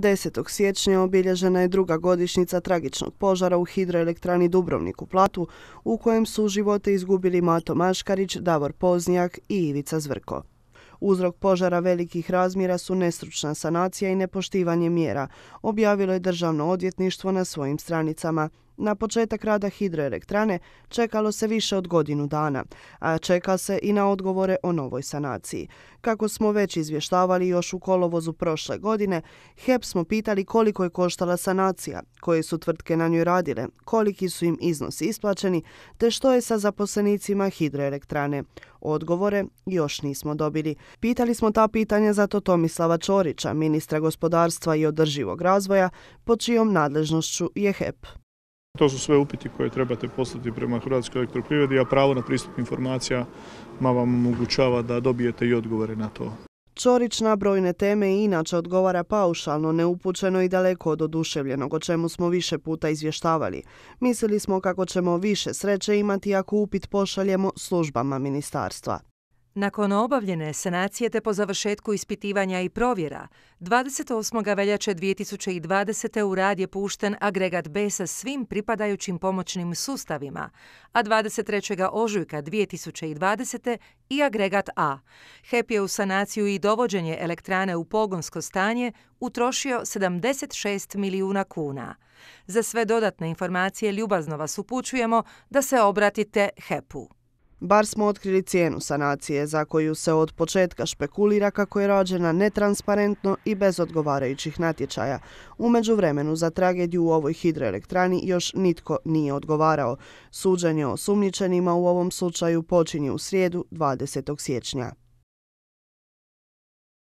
10. siječnja obilježena je druga godišnjica tragičnog požara u hidroelektrani Dubrovnik u Platu, u kojem su živote izgubili Mato Maškarić, Davor Poznijak i Ivica Zvrko. Uzrok požara velikih razmjera su nestručna sanacija i nepoštivanje mjera, objavilo je državno odvjetništvo na svojim stranicama. Na početak rada hidroelektrane čekalo se više od godinu dana, a čeka se i na odgovore o novoj sanaciji. Kako smo već izvještavali još u kolovozu prošle godine, HEP smo pitali koliko je koštala sanacija, koje su tvrtke na njoj radile, koliki su im iznosi isplaćeni, te što je sa zaposlenicima hidroelektrane. Odgovore još nismo dobili. Pitali smo ta pitanja zato Tomislava Čorića, ministra gospodarstva i održivog razvoja, po čijom nadležnošću je HEP. To su sve upiti koje trebate poslati prema Hrvatskoj elektroprivredi, a pravo na pristup informacijama vam omogućava da dobijete i odgovore na to. Čorić na brojne teme i inače odgovara paušalno, neupućeno i daleko od oduševljenog, o čemu smo više puta izvještavali. Mislili smo kako ćemo više sreće imati ako upit pošaljemo službama ministarstva. Nakon obavljene sanacije te po završetku ispitivanja i provjera, 28. veljače 2020. u rad je pušten agregat B sa svim pripadajućim pomoćnim sustavima, a 23. ožujka 2020. i agregat A. HEP je u sanaciju i dovođenje elektrane u pogonsko stanje utrošio 76 milijuna kuna. Za sve dodatne informacije ljubazno vas upućujemo da se obratite HEP-u. Bar smo otkrili cijenu sanacije za koju se od početka špekulira kako je rađena netransparentno i bez odgovarajućih natječaja. U međuvremenu za tragediju u ovoj hidroelektrani još nitko nije odgovarao. Suđenje o sumničenima u ovom slučaju počinje u srijedu 20. siječnja.